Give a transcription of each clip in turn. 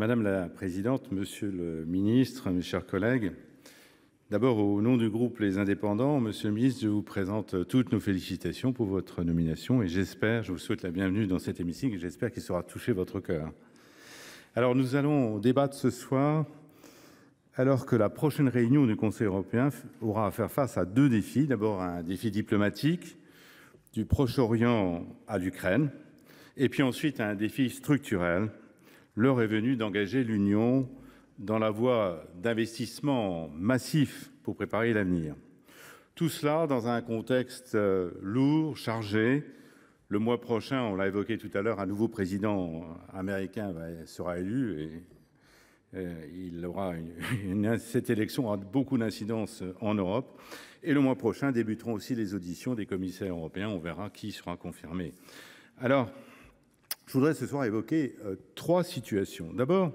Madame la présidente, monsieur le ministre, mes chers collègues, d'abord au nom du groupe Les Indépendants, monsieur le ministre, je vous présente toutes nos félicitations pour votre nomination. et j'espère Je vous souhaite la bienvenue dans cet hémicycle et j'espère qu'il saura toucher votre cœur. Alors Nous allons débattre ce soir, alors que la prochaine réunion du Conseil européen aura à faire face à deux défis. D'abord, un défi diplomatique, du Proche Orient à l'Ukraine, et puis, ensuite, un défi structurel, l'heure est venue d'engager l'Union dans la voie d'investissement massif pour préparer l'avenir. Tout cela dans un contexte euh, lourd, chargé. Le mois prochain, on l'a évoqué tout à l'heure, un nouveau président américain sera élu et euh, il aura cette élection aura beaucoup d'incidence en Europe. Et le mois prochain débuteront aussi les auditions des commissaires européens. On verra qui sera confirmé. Alors, je voudrais ce soir évoquer euh, trois situations. D'abord,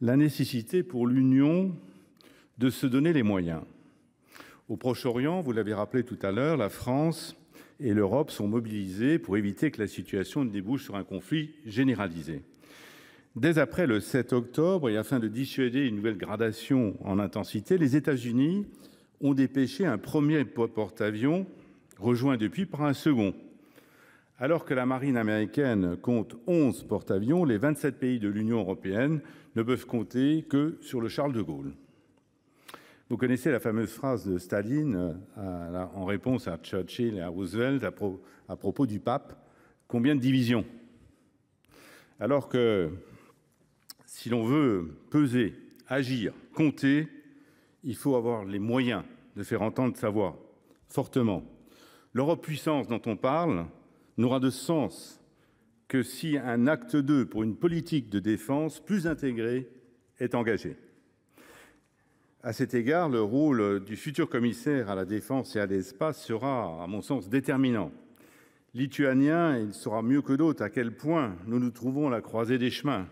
la nécessité pour l'Union de se donner les moyens. Au Proche Orient, vous l'avez rappelé tout à l'heure, la France et l'Europe sont mobilisées pour éviter que la situation ne débouche sur un conflit généralisé. Dès après le 7 octobre, et afin de dissuader une nouvelle gradation en intensité, les États-Unis ont dépêché un premier porte-avions, rejoint depuis par un second. Alors que la marine américaine compte 11 porte-avions, les 27 pays de l'Union européenne ne peuvent compter que sur le. Charles de Gaulle. Vous connaissez la fameuse phrase de Staline euh, en réponse à Churchill et à Roosevelt à propos du pape :« Combien de divisions ?» Alors que, si l'on veut peser, agir, compter, il faut avoir les moyens de faire entendre sa voix fortement. L'Europe puissance dont on parle n'aura de sens que si un acte 2 pour une politique de défense plus intégrée est engagé. À cet égard, le rôle du futur commissaire à la défense et à l'espace sera, à mon sens, déterminant. Lituanien, il saura mieux que d'autres à quel point nous nous trouvons à la croisée des chemins.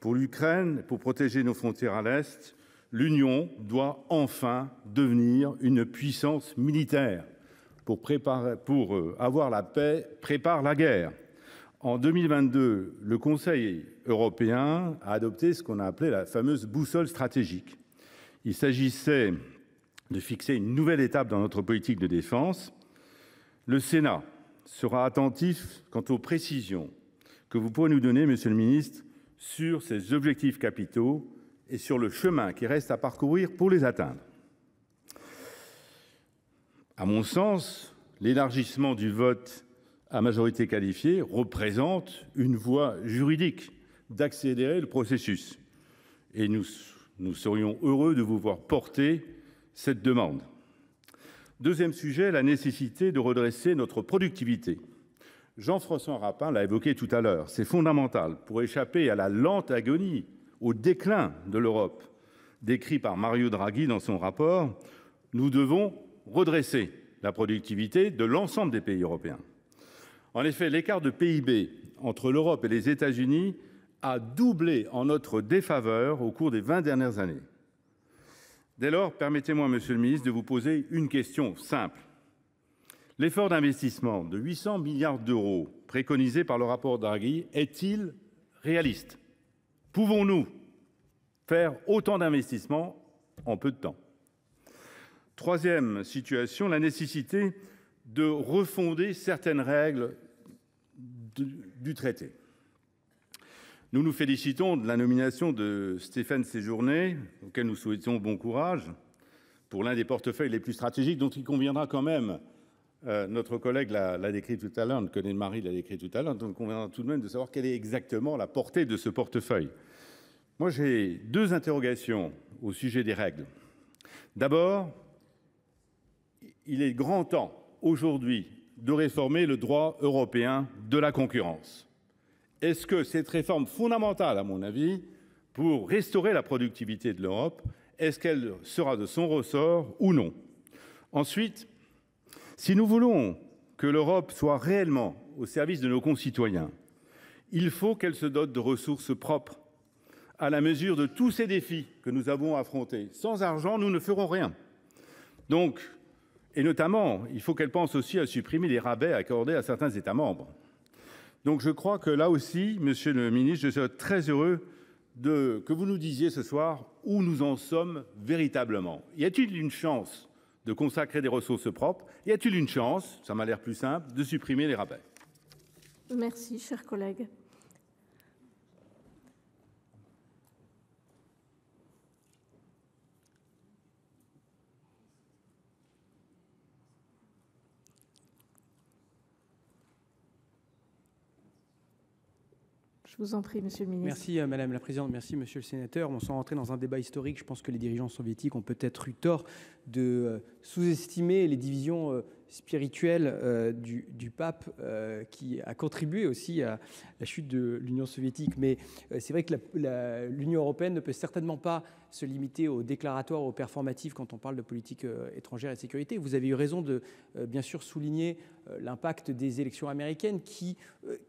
Pour l'Ukraine, pour protéger nos frontières à l'Est, l'Union doit enfin devenir une puissance militaire pour euh, avoir la paix, prépare la guerre ». En 2022, le Conseil européen a adopté ce qu'on a appelé la fameuse boussole stratégique. Il s'agissait de fixer une nouvelle étape dans notre politique de défense. Le Sénat sera attentif quant aux précisions que vous pourrez nous donner, monsieur le ministre, sur ces objectifs capitaux et sur le chemin qui reste à parcourir pour les atteindre. À mon sens, l'élargissement du vote à majorité qualifiée représente une voie juridique d'accélérer le processus. Et nous, nous serions heureux de vous voir porter cette demande. Deuxième sujet, la nécessité de redresser notre productivité. Jean-François Rapin l'a évoqué tout à l'heure, c'est fondamental pour échapper à la lente agonie, au déclin de l'Europe, décrit par Mario Draghi dans son rapport. Nous devons redresser la productivité de l'ensemble des pays européens. En effet, l'écart de PIB entre l'Europe et les États Unis a doublé en notre défaveur au cours des vingt dernières années. Dès lors, permettez moi, monsieur le ministre, de vous poser une question simple. L'effort d'investissement de 800 milliards d'euros préconisé par le rapport Draghi est il réaliste Pouvons nous faire autant d'investissements en peu de temps Troisième situation, la nécessité de refonder certaines règles du traité. Nous nous félicitons de la nomination de Stéphane Séjourné, auquel nous souhaitons bon courage, pour l'un des portefeuilles les plus stratégiques, dont il conviendra quand même, euh, notre collègue l'a décrit tout à l'heure, notre collègue Marie l'a décrit tout à l'heure, donc il conviendra tout de même de savoir quelle est exactement la portée de ce portefeuille. Moi, j'ai deux interrogations au sujet des règles. D'abord, il est grand temps aujourd'hui de réformer le droit européen de la concurrence. Est-ce que cette réforme fondamentale, à mon avis, pour restaurer la productivité de l'Europe, est-ce qu'elle sera de son ressort ou non Ensuite, si nous voulons que l'Europe soit réellement au service de nos concitoyens, il faut qu'elle se dote de ressources propres à la mesure de tous ces défis que nous avons affrontés. Sans argent, nous ne ferons rien. Donc, et notamment il faut qu'elle pense aussi à supprimer les rabais accordés à certains États membres. Donc je crois que là aussi, Monsieur le Ministre, je serais très heureux que vous nous disiez ce soir où nous en sommes véritablement. Y a-t-il une chance de consacrer des ressources propres Y a-t-il une chance, ça m'a l'air plus simple, de supprimer les rabais Merci, cher collègue. Je vous en prie, monsieur le ministre. Merci, euh, madame la présidente. Merci, monsieur le sénateur. On sans rentrer dans un débat historique, je pense que les dirigeants soviétiques ont peut-être eu tort de euh, sous-estimer les divisions euh, spirituel euh, du, pape euh, qui a contribué aussi à la chute de l'Union soviétique. Mais euh, c'est vrai que l'Union européenne ne peut certainement pas se limiter au déclaratoire, au performatif quand on parle de politique étrangère et de sécurité. Vous avez eu raison de bien sûr souligner l'impact des élections américaines qui,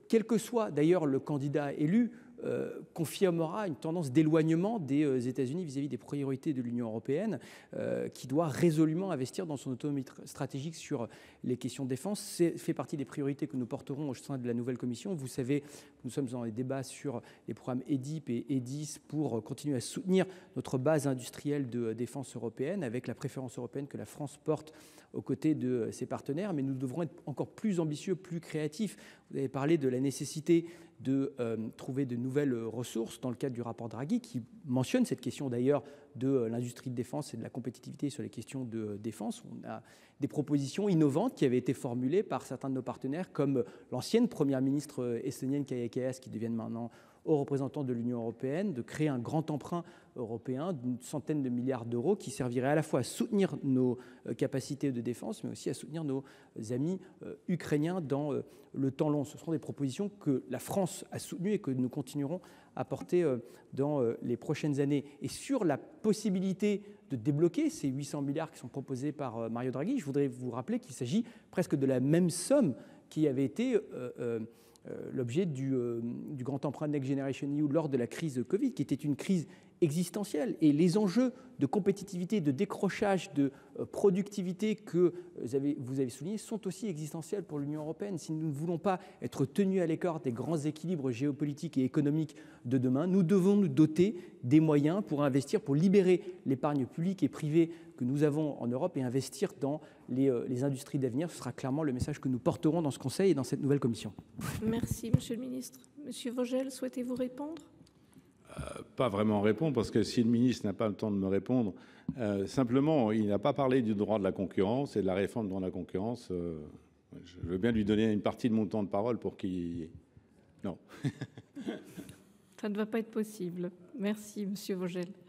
quel que soit d'ailleurs le candidat élu, euh, confirmera une tendance d'éloignement des euh, États-Unis vis-à-vis des priorités de l'Union européenne, euh, qui doit résolument investir dans son autonomie stratégique sur les questions de défense. C'est fait partie des priorités que nous porterons au sein de la nouvelle Commission. Vous savez, nous sommes dans les débats sur les programmes EDIP et EDIS pour continuer à soutenir notre base industrielle de défense européenne, avec la préférence européenne que la France porte aux côtés de ses partenaires. Mais nous devrons être encore plus ambitieux, plus créatifs. Vous avez parlé de la nécessité de euh, trouver de nouvelles ressources dans le cadre du rapport Draghi, qui mentionne cette question d'ailleurs de euh, l'industrie de défense et de la compétitivité sur les questions de euh, défense. On a des propositions innovantes qui avaient été formulées par certains de nos partenaires, comme l'ancienne première ministre estonienne Kaya qui devient maintenant aux représentants de l'Union européenne de créer un grand emprunt européen d'une centaine de milliards d'euros qui servirait à la fois à soutenir nos euh, capacités de défense, mais aussi à soutenir nos euh, amis euh, ukrainiens dans le temps long. Ce sont des propositions que la France a soutenues et que nous continuerons à porter dans les prochaines années. Et sur la possibilité de débloquer ces 800 milliards qui sont proposés par Mario Draghi, je voudrais vous rappeler qu'il s'agit presque de la même somme qui avait été... Euh, l'objet euh, du, grand emprunt Next Generation EU lors de la crise Covid, qui était une crise existentiels et les enjeux de compétitivité, de décrochage, de euh, productivité que euh, vous avez, vous soulignés sont aussi existentiels pour l'Union européenne. Si nous ne voulons pas être tenus à l'écart des grands équilibres géopolitiques et économiques de demain, nous devons nous doter des moyens pour investir, pour libérer l'épargne publique et privée que nous avons en Europe et investir dans les, euh, les industries d'avenir. Ce sera clairement le message que nous porterons dans ce Conseil et dans cette nouvelle Commission. Merci, Monsieur le Ministre. Monsieur Vogel, souhaitez-vous répondre pas vraiment répondre, parce que si le ministre n'a pas le temps de me répondre. Euh, simplement, il n'a pas parlé du droit de la concurrence et de la réforme dans la concurrence. Euh, je veux bien lui donner une partie de mon temps de parole pour qu'il Non. Ça ne va pas être possible. Merci Monsieur Vogel.